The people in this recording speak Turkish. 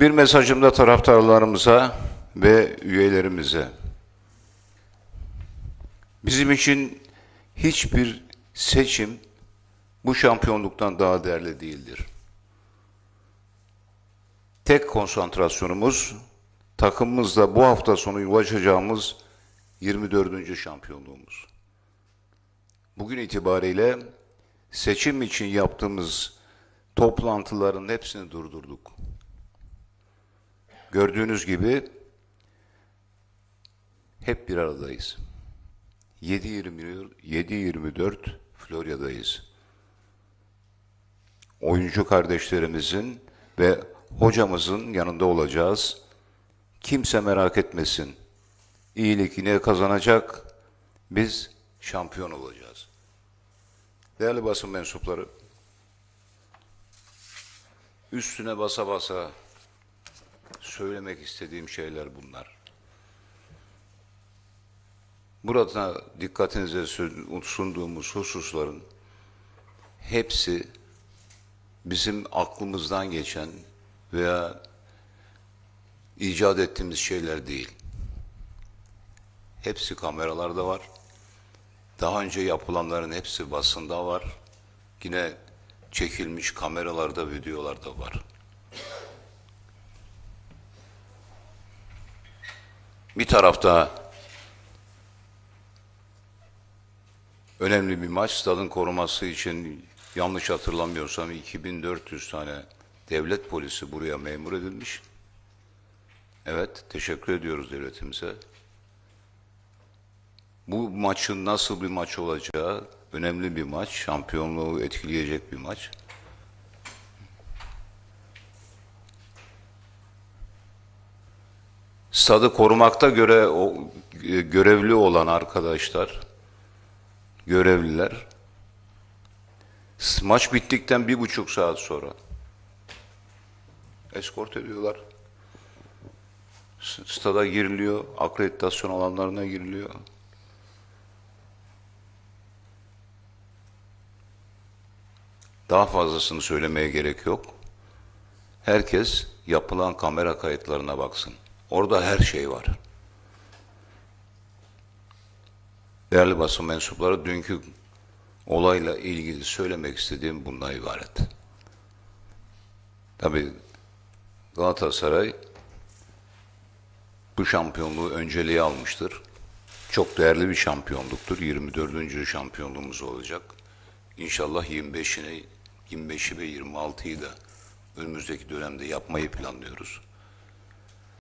Bir mesajımda taraftarlarımıza ve üyelerimize bizim için hiçbir seçim bu şampiyonluktan daha değerli değildir. Tek konsantrasyonumuz takımımızla bu hafta sonu ulaşacağımız 24. şampiyonluğumuz. Bugün itibariyle seçim için yaptığımız toplantıların hepsini durdurduk. Gördüğünüz gibi hep bir aradayız. 7-24 Florya'dayız. Oyuncu kardeşlerimizin ve hocamızın yanında olacağız. Kimse merak etmesin. İyilik yine kazanacak. Biz şampiyon olacağız. Değerli basın mensupları, üstüne basa basa söylemek istediğim şeyler bunlar. Burada dikkatinize sunduğumuz hususların hepsi bizim aklımızdan geçen veya icat ettiğimiz şeyler değil. Hepsi kameralarda var. Daha önce yapılanların hepsi basında var. Yine çekilmiş kameralarda, videolarda var. Bir tarafta önemli bir maç, stadın koruması için yanlış hatırlamıyorsam 2400 tane devlet polisi buraya memur edilmiş. Evet, teşekkür ediyoruz devletimize. Bu maçın nasıl bir maç olacağı önemli bir maç, şampiyonluğu etkileyecek bir maç. stadı korumakta göre o, e, görevli olan arkadaşlar, görevliler maç bittikten bir buçuk saat sonra eskort ediyorlar. Stada giriliyor, akreditasyon alanlarına giriliyor. Daha fazlasını söylemeye gerek yok. Herkes yapılan kamera kayıtlarına baksın. Orada her şey var. Değerli basın mensupları, dünkü olayla ilgili söylemek istediğim bundan ibaret. Tabi Galatasaray bu şampiyonluğu önceliği almıştır. Çok değerli bir şampiyonluktur. 24. şampiyonluğumuz olacak. İnşallah 25'ini, 25'i ve 26'yı da önümüzdeki dönemde yapmayı planlıyoruz.